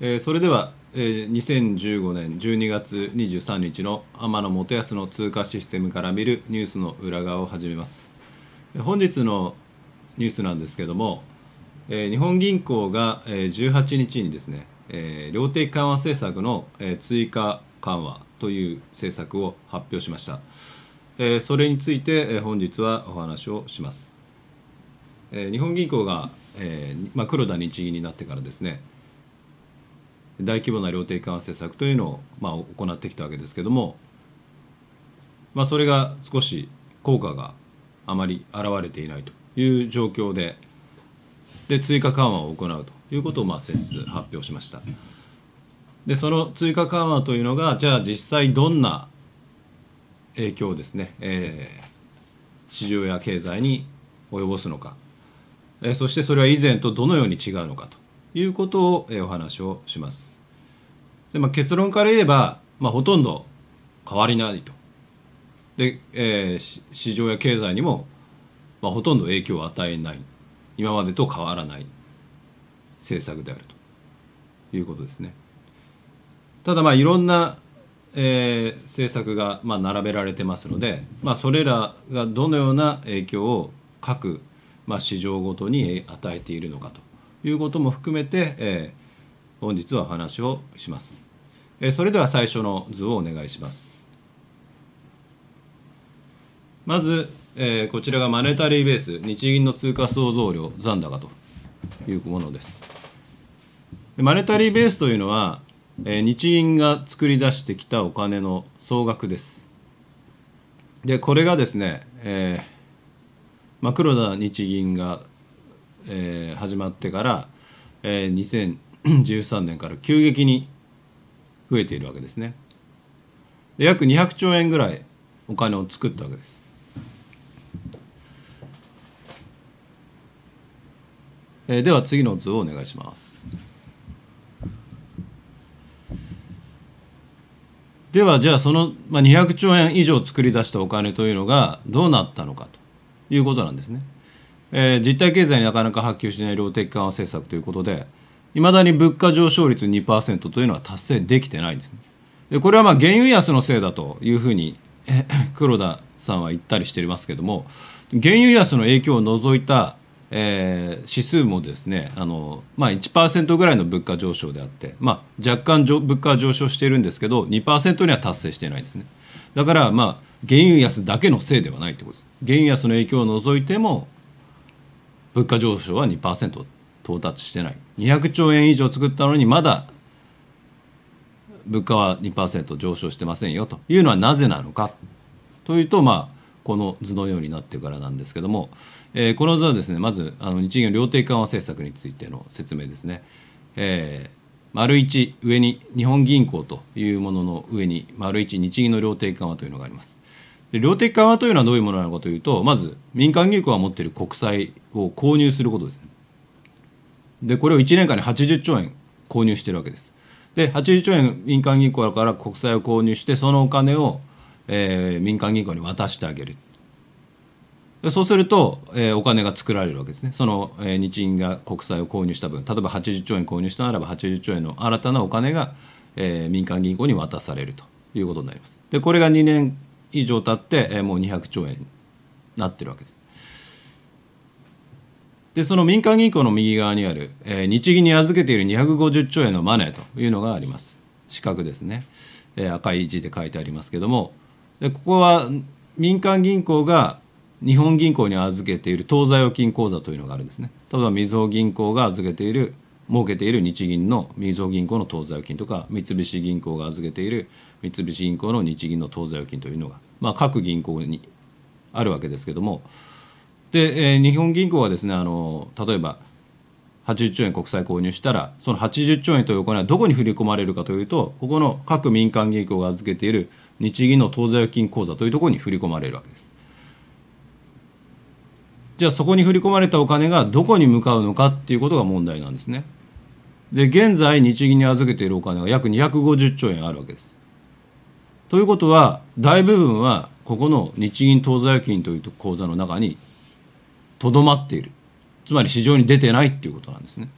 えー、それでは、えー、2015年12月23日の天野元康の通貨システムから見るニュースの裏側を始めます本日のニュースなんですけども、えー、日本銀行が、えー、18日にですね、えー、量的緩和政策の、えー、追加緩和という政策を発表しました、えー、それについて、えー、本日はお話をします、えー、日本銀行が、えーまあ、黒田日銀になってからですね大規模な量的緩和政策というのを、まあ、行ってきたわけですけども、まあ、それが少し効果があまり現れていないという状況でで追加緩和を行うということをまあ先日発表しましたでその追加緩和というのがじゃあ実際どんな影響をですね、えー、市場や経済に及ぼすのか、えー、そしてそれは以前とどのように違うのかということを、えお話をしますで、まあ、結論から言えば、まあ、ほとんど変わりないと。で、えー、市場や経済にも、まあ、ほとんど影響を与えない今までと変わらない政策であるということですね。ただまあいろんな、えー、政策がまあ並べられてますので、まあ、それらがどのような影響を各、まあ、市場ごとに与えているのかということも含めて、えー本日はお話をします。えそれでは最初の図をお願いします。まず、えー、こちらがマネタリーベース、日銀の通貨創造量、残高というものです。でマネタリーベースというのは、えー、日銀が作り出してきたお金の総額です。で、これがですね、えーまあ、黒田日銀が、えー、始まってから、えー、2013 年から急激に増えているわけですね。で約200兆円ぐらいお金を作ったわけです。えー、では次の図をお願いします。ではじゃあその200兆円以上作り出したお金というのがどうなったのかということなんですね。えー、実体経済になかなか発給しない量的緩和政策ということでいまだに物価上昇率2%というのは達成できてないんです、ね、でこれはまあ原油安のせいだというふうに 黒田さんは言ったりしていますけども原油安の影響を除いた、えー、指数もですねあの、まあ、1%ぐらいの物価上昇であって、まあ、若干物価は上昇しているんですけど2%には達成してないですねだからまあ原油安だけのせいではないということです原油安の影響を除いても物価上昇は2%到達してない200兆円以上作ったのにまだ物価は2%上昇してませんよというのはなぜなのかというとまあこの図のようになってからなんですけども、えー、この図はですねまずあの日銀量的緩和政策についての説明ですね。えー、丸1上に日本銀行というものの上に丸1日銀の量的緩和というのがあります。で量的緩和というのはどういうものなのかというとまず民間銀行が持っている国債を購入することですね。でこれを1年間に80兆円購入してるわけです。で80兆円民間銀行から国債を購入してそのお金を、えー、民間銀行に渡してあげるでそうすると、えー、お金が作られるわけですねその、えー、日銀が国債を購入した分例えば80兆円購入したならば80兆円の新たなお金が、えー、民間銀行に渡されるということになりますでこれが2年以上経って、えー、もう200兆円になってるわけですでその民間銀行の右側にある、えー、日銀に預けている250兆円のマネーというのがあります四角ですね、えー、赤い字で書いてありますけどもでここは民間銀行が日本銀行に預けている東西預金口座というのがあるんですね例えばみずほ銀行が預けている設けている日銀のみずほ銀行の東西預金とか三菱銀行が預けている三菱銀行の日銀の東西預金というのが、まあ、各銀行にあるわけですけどもで、えー、日本銀行はですねあの例えば80兆円国債購入したらその80兆円というお金はどこに振り込まれるかというとここの各民間銀行が預けている日銀の当座預金口座というところに振り込まれるわけです。じゃあそこに振り込まれたお金がどこに向かうのかっていうことが問題なんですね。で現在日銀に預けているお金は約250兆円あるわけです。ということは大部分はここの日銀当座預金という口座の中にとどまっているつまり市場に出てないっていうことなんですね。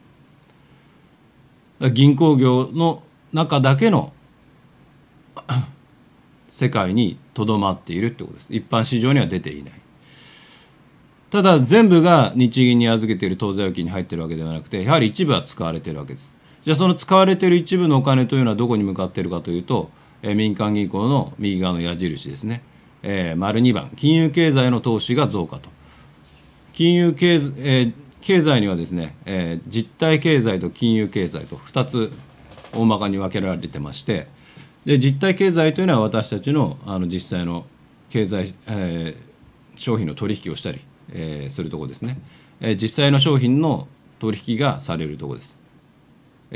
銀行業の中だけの 世界にとどまっているってことです一般市場には出ていないただ全部が日銀に預けている当座預金に入ってるわけではなくてやはり一部は使われているわけですじゃあその使われている一部のお金というのはどこに向かっているかというと、え民間銀行の右側の矢印ですね、えー、丸2番金融経済の投資が増加と金融経済,、えー、経済にはですね、えー、実体経済と金融経済と2つ大まかに分けられてましてで実体経済というのは私たちのあの実際の経済、えー、商品の取引をしたり、えー、するとこですね、えー、実際の商品の取引がされるとこです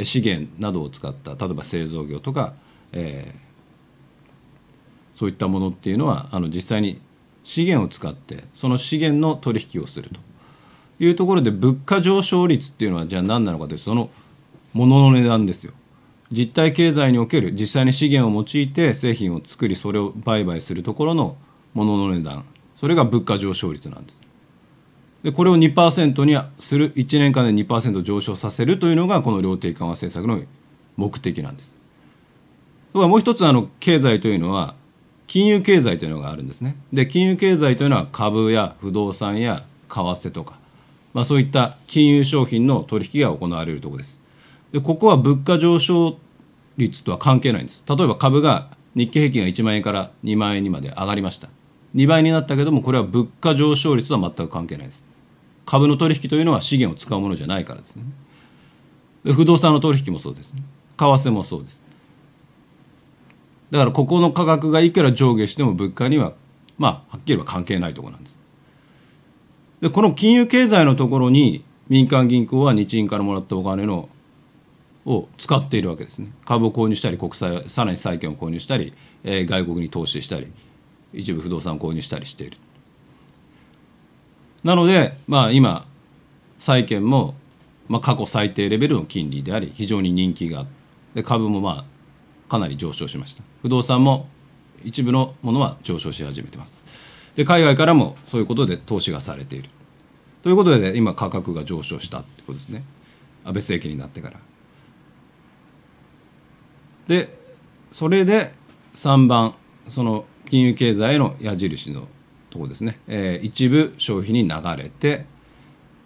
資源などを使った例えば製造業とか、えー、そういったものっていうのはあの実際に資源を使ってその資源の取引をするというところで物価上昇率っていうのはじゃあ何なのかというとその物の値段ですよ。実体経済における実際に資源を用いて製品を作りそれを売買するところの物の値段それが物価上昇率なんです。でこれを2%にする1年間で2%上昇させるというのがこの量的緩和政策の目的なんです。もう一つあの経済というのは金融経済というのがあるんですねで金融経済というのは株や不動産や為替とか、まあ、そういった金融商品の取引が行われるところですでここは物価上昇率とは関係ないんです例えば株が日経平均が1万円から2万円にまで上がりました2倍になったけどもこれは物価上昇率とは全く関係ないです株の取引というのは資源を使うものじゃないからですね不動産の取引もそうですね為替もそうですだからここの価格がいくら上下しても物価にはまあはっきりは関係ないところなんです。でこの金融経済のところに民間銀行は日銀からもらったお金のを使っているわけですね株を購入したり国債さらに債券を購入したり、えー、外国に投資したり一部不動産を購入したりしているなので、まあ、今債券も、まあ、過去最低レベルの金利であり非常に人気があって株もまあかなり上昇しました不動産も一部のものは上昇し始めてますで海外からもそういうことで投資がされているということで、ね、今価格が上昇したってことですね安倍政権になってからでそれで3番その金融経済への矢印のとこですね、えー、一部消費に流れて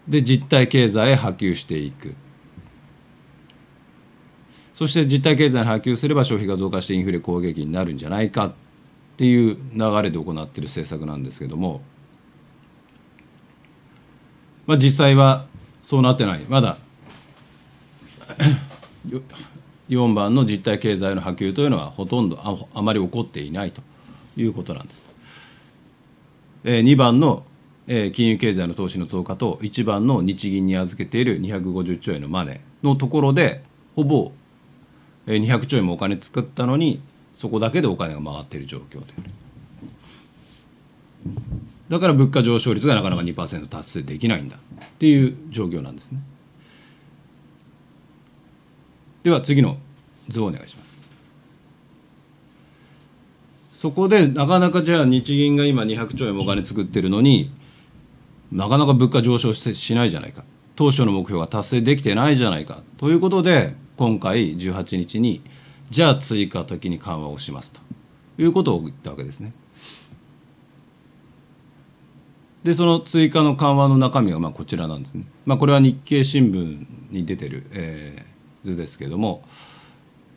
で実体経済へ波及していくそして実体経済に波及すれば消費が増加してインフレ攻撃になるんじゃないかっていう流れで行っている政策なんですけども、まあ、実際はそうなってないまだ4番の実体経済の波及というのはほとんどああまり起こっていないということなんです。えー、2番の、え金融経済の投資の増加と1番の日銀に預けている250兆円のマネーのところでほぼ200兆円もお金作ったのにそこだけでお金が回っている状況であるだから物価上昇率がなかなか2%達成できないんだっていう状況なんですねでは次の図をお願いしますそこでなかなかじゃあ日銀が今200兆円もお金作ってるのになかなか物価上昇してしないじゃないか当初の目標が達成できてないじゃないかということで今回18日にじゃあ追加的に緩和をしますということを言ったわけですね。でその追加の緩和の中身はまあこちらなんですね。まあ、これは日経新聞に出てる、えー、図ですけれども、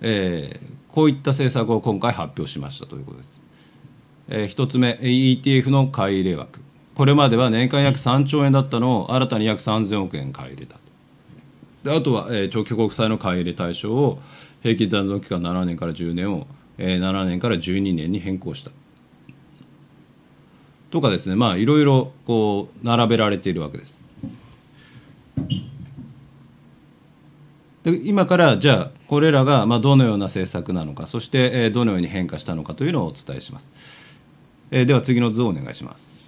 えー、こういった政策を今回発表しましたということです。えー、1つ目 ETF の買い入れ枠これまでは年間約3兆円だったのを新たに約3000億円買い入れたであとは、えー、長期国債の買い入れ対象を平均残存期間7年から10年を、えー、7年から12年に変更したとかですねまあいろいろこう並べられているわけです。で今からじゃあこれらがまあどのような政策なのかそしてどのように変化したのかというのをお伝えします。えー、では次の図をお願いします。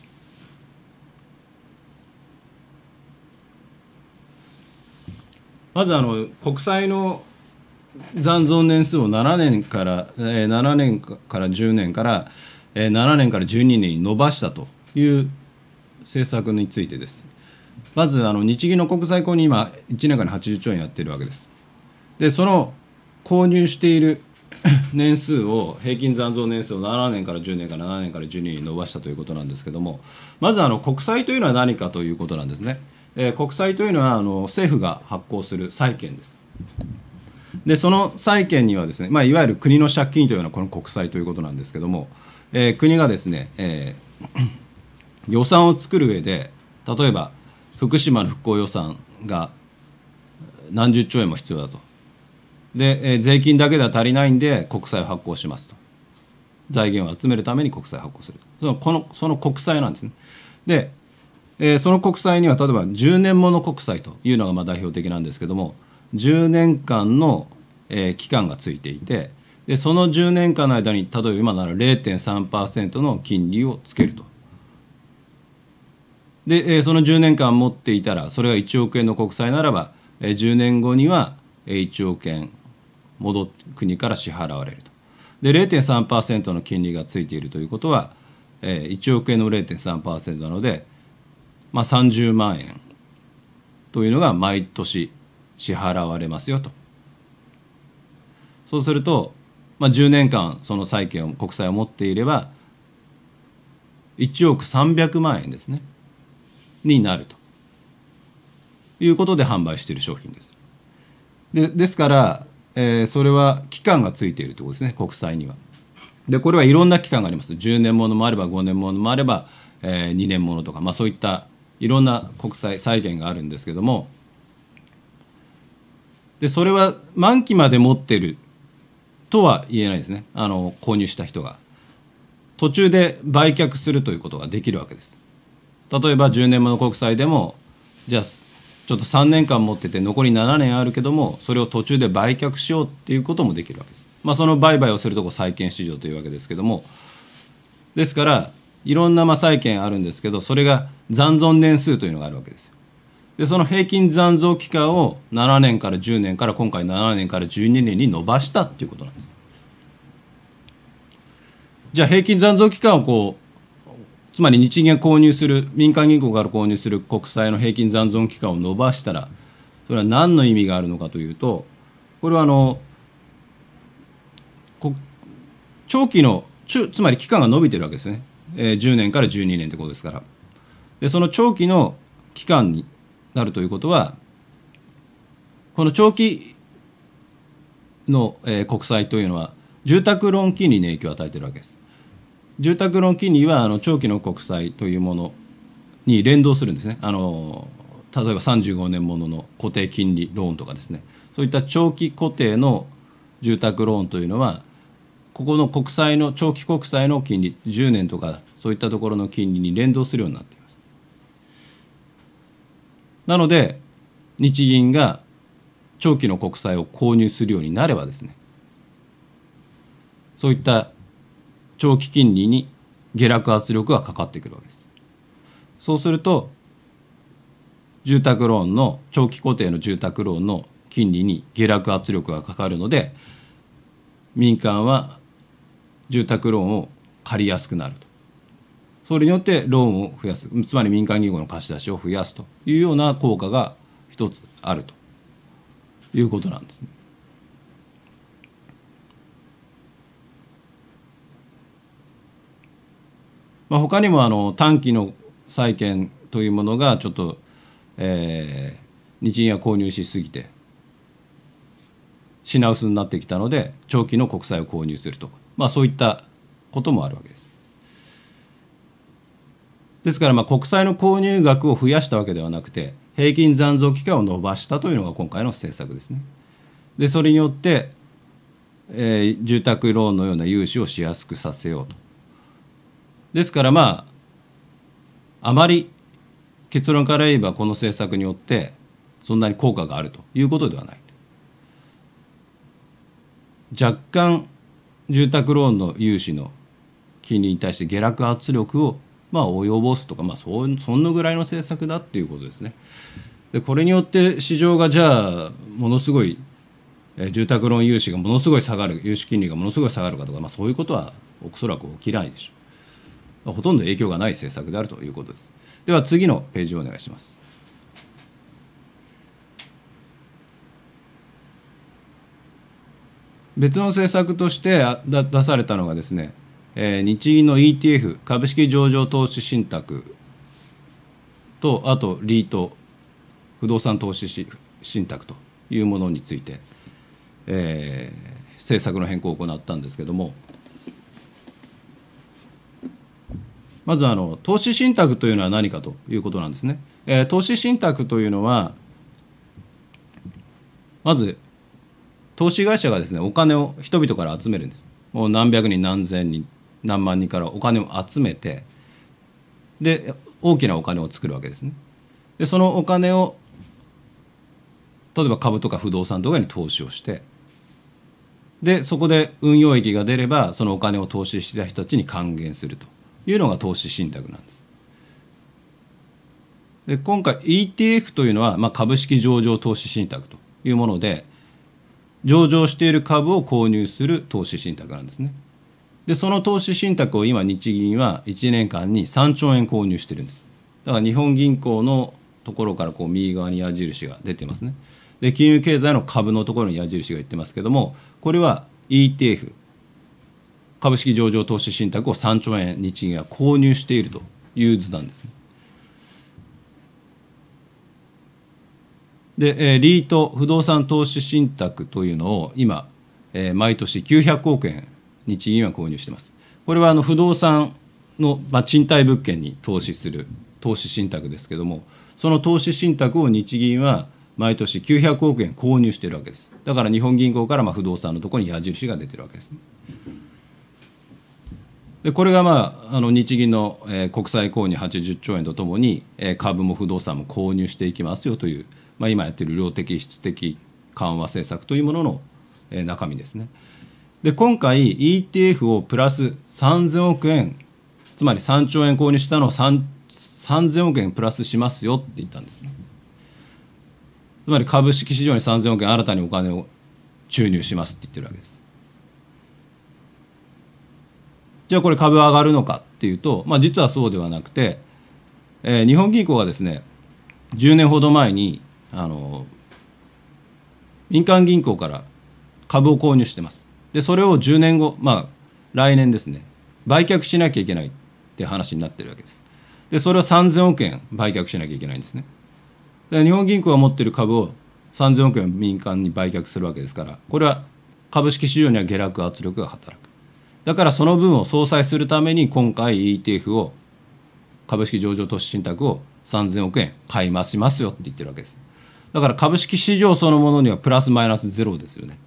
まずあの国債の残存年数を7年から、7年から10年から、7年から12年に伸ばしたという政策についてです。まずあの日銀の国債購入今1年間に80兆円やっているわけです。でその購入している 年数を平均残存年数を7年から10年から7年から12年に伸ばしたということなんですけどもまずあの国債というのは何かということなんですね。えー、国債というのはあの政府が発行する債券です。でその債券にはですね、まあ、いわゆる国の借金というのはこの国債ということなんですけども、えー、国がですね、えー、予算を作る上で例えば福島の復興予算が何十兆円も必要だとで、えー、税金だけでは足りないんで国債を発行しますと財源を集めるために国債を発行するそのこのその国債なんですねでえー、その国債には例えば10年もの国債というのがまあ代表的なんですけども10年間の、えー、期間がついていてでその10年間の間に例えば今なら0.3%の金利をつけると。で、えー、その10年間持っていたらそれが1億円の国債ならば、えー、10年後には1億円戻国から支払われると。で0.3%の金利がついているということは、えー、1億円の0.3%なのでまあ、30万円というのが毎年支払われますよと。そうすると、まあ、10年間その債券を国債を持っていれば1億300万円ですねになるということで販売している商品です。でですから、えー、それは期間がついているということですね国債には。でこれはいろんな期間があります10年ものもあれば5年ものもあれば、えー、2年ものとか、まあ、そういったいろんな国債債券があるんですけどもでそれは満期まで持ってるとは言えないですねあの購入した人が途中で売却するということができるわけです例えば10年もの国債でもじゃあちょっと3年間持ってて残り7年あるけどもそれを途中で売却しようっていうこともできるわけです、まあ、その売買をするとこ債券市場というわけですけどもですからいろんなま債権あるんですけどそれが残存年数というのがあるわけですでその平均残存期間を7年から10年から今回7年から12年に延ばしたっていうことなんですじゃあ平均残存期間をこうつまり日銀が購入する民間銀行から購入する国債の平均残存期間を延ばしたらそれは何の意味があるのかというとこれはあの長期のつまり期間が延びてるわけですねえー、10年から12年っことですからでその長期の期間になるということはこの長期の、えー、国債というのは住宅ローン金利に影響を与えているわけです住宅ローン金利はあの長期の国債というものに連動するんですねあの例えば35年ものの固定金利ローンとかですねそういった長期固定の住宅ローンというのはここの国債の長期国債の金利10年とかそういったところの金利に連動するようになっていますなので日銀が長期の国債を購入するようになればですねそういった長期金利に下落圧力がかかってくるわけですそうすると住宅ローンの長期固定の住宅ローンの金利に下落圧力がかかるので民間は住宅ローンを借りやすくなるとそれによってローンを増やすつまり民間銀行の貸し出しを増やすというような効果が一つあるということなんですね。まあ、他にもあの短期の債券というものがちょっと、え日銀は購入しすぎて品薄になってきたので長期の国債を購入するとまあ、そういったこともあるわけです。ですからまあ国債の購入額を増やしたわけではなくて平均残像期間を延ばしたというのが今回の政策ですね。でそれによって、えー、住宅ローンのような融資をしやすくさせようと。ですからまああまり結論から言えばこの政策によってそんなに効果があるということではない。若干住宅ローンの融資の金利に対して下落圧力をまあ及ぼすとか、まあ、そそのぐらいの政策だっていうことですね。でこれによって市場がじゃあものすごい、え住宅ローン融資がものすごい下がる融資金利がものすごい下がるかとか、まあ、そういうことはおそらく起きないでしょう。ほとんど影響がない政策であるということです。では次のページをお願いします。別の政策として出されたのがですね、えー、日銀の ETF 株式上場投資信託とあとリート不動産投資信託というものについて、えー、政策の変更を行ったんですけどもまずあの投資信託というのは何かということなんですね。えー、投資信託というのはまず投資会社がですねお金を人々から集めるんですもう何百人何千人何万人からお金を集めてで大きなお金を作るわけですねでそのお金を例えば株とか不動産とかに投資をしてでそこで運用益が出ればそのお金を投資した人たちに還元するというのが投資信託なんです。で今回 ETF というのは、まあ、株式上場投資信託というもので上場している株を購入する投資信託なんですね。でその投資信託を今日銀は1年間に3兆円購入してるんですだから日本銀行のところからこう右側に矢印が出てますねで金融経済の株のところに矢印がいってますけどもこれは ETF 株式上場投資信託を3兆円日銀が購入しているという図なんですねで、えー、リート不動産投資信託というのを今、えー、毎年900億円日銀は購入してますこれはあの不動産の、まあ、賃貸物件に投資する投資信託ですけどもその投資信託を日銀は毎年900億円購入しているわけですだから日本銀行からまあ不動産のところに矢印が出てるわけです、ね、でこれが、まあ、あの日銀の、えー、国債購入80兆円とともに、えー、株も不動産も購入していきますよというまあ、今やってる量的質的緩和政策というものの、え中身ですね。で今回 ETF をプラス3000億円つまり3兆円購入したのを3000億円プラスしますよって言ったんです。つまり株式市場に3000億円新たにお金を注入しますって言ってるわけです。じゃあこれ株上がるのかっていうと、まあ、実はそうではなくて、えー、日本銀行がですね10年ほど前にあの民間銀行から株を購入してますでそれを10年後まあ来年ですね売却しなきゃいけないって話になってるわけですでそれを3000億円売却しなきゃいけないんですねで日本銀行が持ってる株を3000億円民間に売却するわけですからこれは株式市場には下落圧力が働くだからその分を相殺するために今回 ETF を株式上場投資信託を3000億円買い増しますよって言ってるわけですだから株式市場そのものにはプラスマイナスゼロですよね。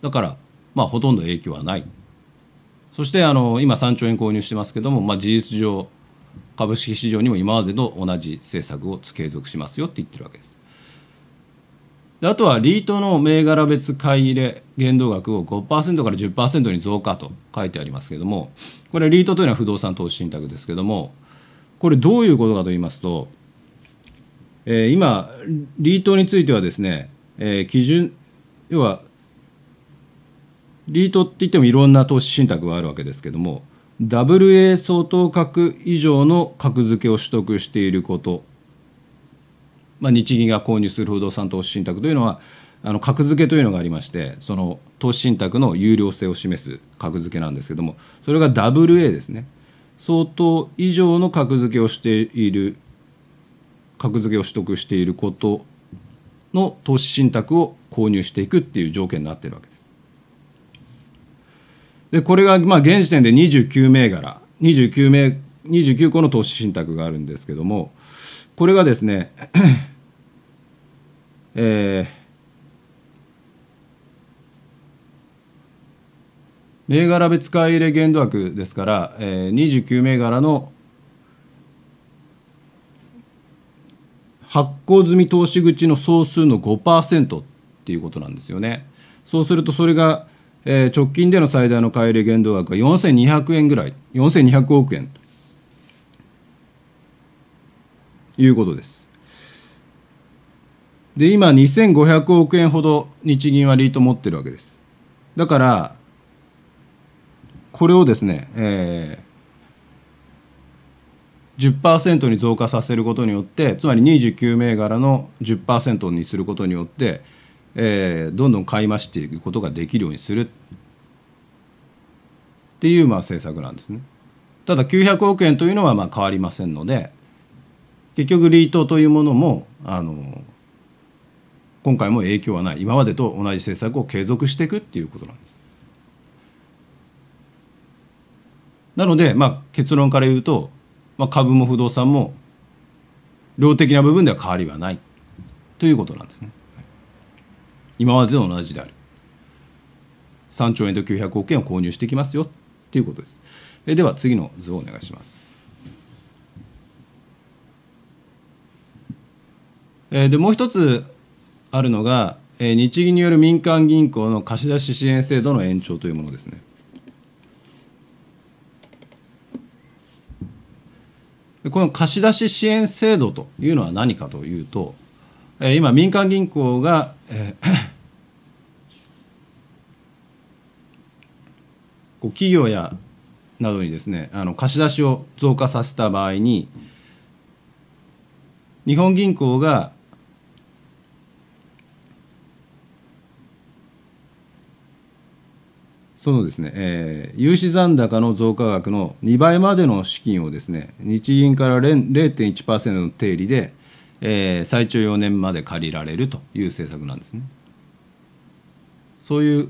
だから、まあ、ほとんど影響はない。そしてあの今3兆円購入してますけども、まあ、事実上株式市場にも今までと同じ政策を継続しますよって言ってるわけです。であとはリートの銘柄別買い入れ限度額を5%から10%に増加と書いてありますけどもこれリートというのは不動産投資信託ですけどもこれどういうことかと言いますとえー、今、ートについてはですね、えー、基準、要は、リートって言ってもいろんな投資信託があるわけですけども WA 相当格以上の格付けを取得していること、まあ、日銀が購入する不動産投資信託というのはあの格付けというのがありましてその投資信託の有料性を示す格付けなんですけどもそれが WA ですね相当以上の格付けをしている格付けを取得していることの投資信託を購入していくっていう条件になってるわけです。でこれがまあ現時点で29銘柄29銘29個の投資信託があるんですけどもこれがですね えー、銘柄別買い入れ限度枠ですから、えー、29銘柄の発行済み投資口の総数の5%っていうことなんですよね。そうするとそれが、えー、直近での最大の買い入れ限度額が4200円ぐらい4200億円ということです。で今2500億円ほど日銀はリート持ってるわけです。だからこれをですね、えー、10%に増加させることによってつまり29銘柄の10%にすることによって、えー、どんどん買い増していくことができるようにするっていうまあ政策なんですね。ただ900億円というのはまあ変わりませんので結局リートというものもあの今回も影響はない今までと同じ政策を継続していくっていうことなんです。なので、まあ、結論から言うとまあ、株も不動産も量的な部分では変わりはないということなんですね。今までと同じである。3兆円と900億円を購入していきますよということです。えでは次の図をお願いします。えでもう一つあるのが、え日銀による民間銀行の貸し出し支援制度の延長というものですね。この貸し出し支援制度というのは何かというと、え今、民間銀行が、え 企業やなどにですねあの貸し出しを増加させた場合に日本銀行がそのですね、えー、融資残高の増加額の2倍までの資金をですね、日銀から0.1%の定理で、えー、最長4年まで借りられるという政策なんですね。そういう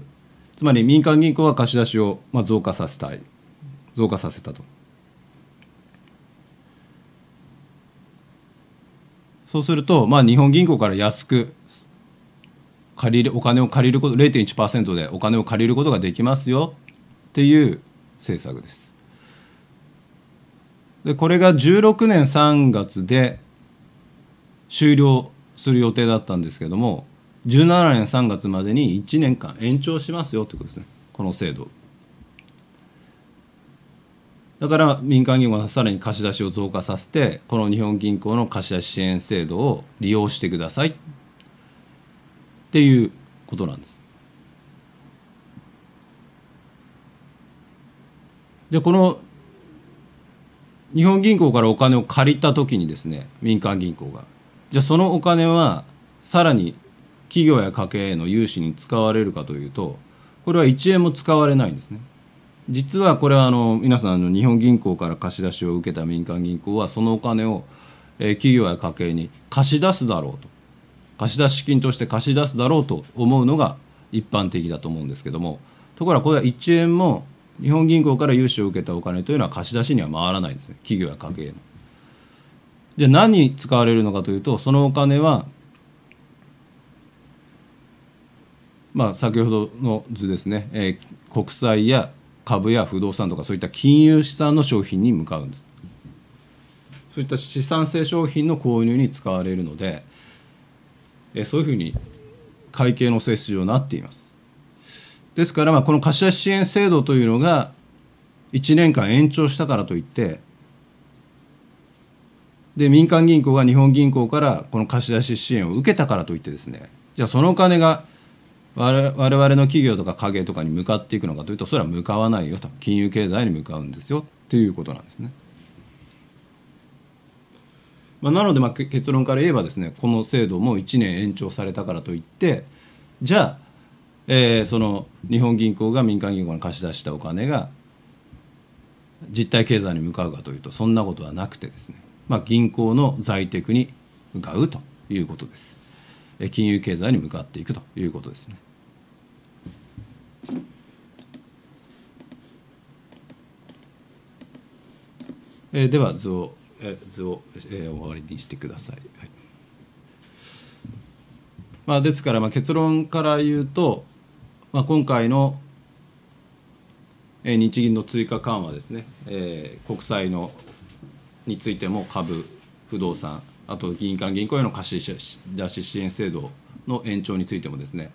つまり民間銀行は貸し出しを、まあ、増加させたい増加させたと。そうすると、まあ、日本銀行から安く借りるお金を借りること0.1%でお金を借りることができますよっていう政策です。でこれが16年3月で終了する予定だったんですけども17年3月までに1年間延長しますよってことですねこの制度。だから民間銀行はさらに貸し出しを増加させてこの日本銀行の貸し出し支援制度を利用してくださいっていうことなんです。でこの日本銀行からお金を借りた時にですね民間銀行がじゃあそのお金はさらに企業や家計への融資に使われるかというとこれは1円も使われないんですね。実はこれはあの皆さんあの日本銀行から貸し出しを受けた民間銀行はそのお金を企業や家計に貸し出すだろうと貸出資金として貸し出すだろうと思うのが一般的だと思うんですけどもところがこれは1円も日本銀行から融資を受けたお金というのは貸し出しには回らないんですね企業や家計の。じゃあ何に使われるのかというとそのお金はまあ先ほどの図ですね、えー、国債や株や不動産とかそういった金融資産の商品に向かうんです。そういった資産性商品の購入に使われるのでえそういうふうに会計の性質上なっています。ですからまあこの貸し出し支援制度というのが1年間延長したからといってで民間銀行が日本銀行からこの貸し出し支援を受けたからといってですねじゃあそのお金が我々の企業とか家計とかに向かっていくのかというとそれは向かわないよと金融経済に向かうんですよということなんですね。まあ、なのでまあ結論から言えばですねこの制度も1年延長されたからといってじゃあ、えー、その日本銀行が民間銀行に貸し出したお金が実体経済に向かうかというとそんなことはなくてですね、まあ、銀行の財テクに向かうということです。金融経済に向かっていくということですね。えでは図をえ図を、え終わりにしてください。はい、まあ、ですからまあ結論から言うと、まあ、今回の日銀の追加緩和ですね、えー、国債のについても株、不動産、あと銀行銀行への貸し出し支援制度の延長についてもですね、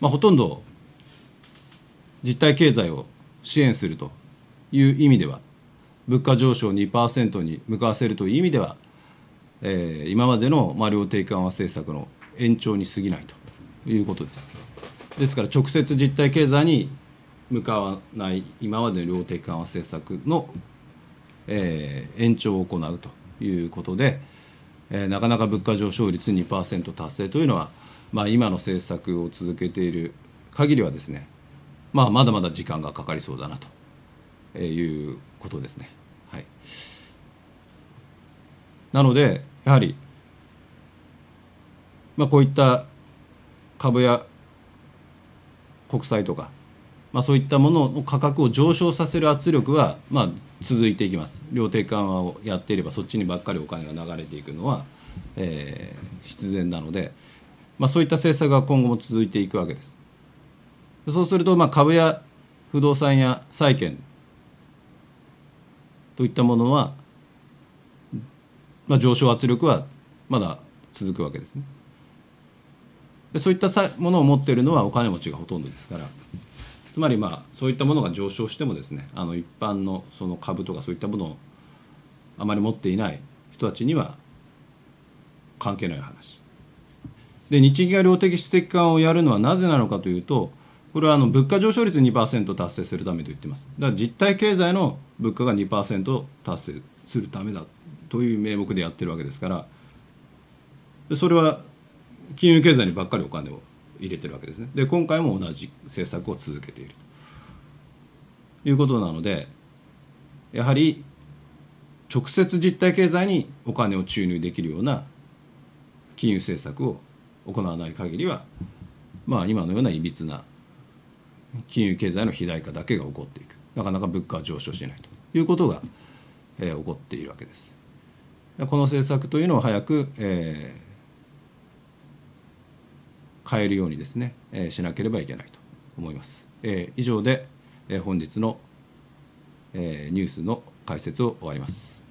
まあ、ほとんど実体経済を支援するという意味では物価上昇2%に向かわせるという意味では、えー、今までのまあ量的緩和政策の延長に過ぎないということです。ですから直接実体経済に向かわない今までの量的緩和政策の、えー、延長を行うということで、えー、なかなか物価上昇率2%達成というのは、まあ、今の政策を続けている限りはですね、まあ、まだまだ時間がかかりそうだなということですね。なのでやはり、まあ、こういった株や国債とか、まあ、そういったものの価格を上昇させる圧力は、まあ、続いていきます量的緩和をやっていればそっちにばっかりお金が流れていくのは、えー、必然なので、まあ、そういった政策が今後も続いていくわけです。そうすると、まあ、株や不動産や債券といったものはまあ、上昇圧力はまだ続くわけですね。でそういったものを持っているのはお金持ちがほとんどですからつまりまあそういったものが上昇してもですねあの一般のその株とかそういったものをあまり持っていない人たちには関係ない話。で日銀が量的質的緩をやるのはなぜなのかというとこれはあの物価上昇率2%達成するためと言ってますだから実体経済の物価が2%達成するためだという名目でやってるわけですからそれは金融経済にばっかりお金を入れてるわけですね。で今回も同じ政策を続けているということなのでやはり直接実体経済にお金を注入できるような金融政策を行わない限りはまあ今のようないびつな金融経済の肥大化だけが起こっていくなかなか物価は上昇しないということがえー、起こっているわけです。この政策というのを早く、えー、変えるようにですね、えー、しなければいけないと思います。えー、以上で、えー、本日の、えー、ニュースの解説を終わります。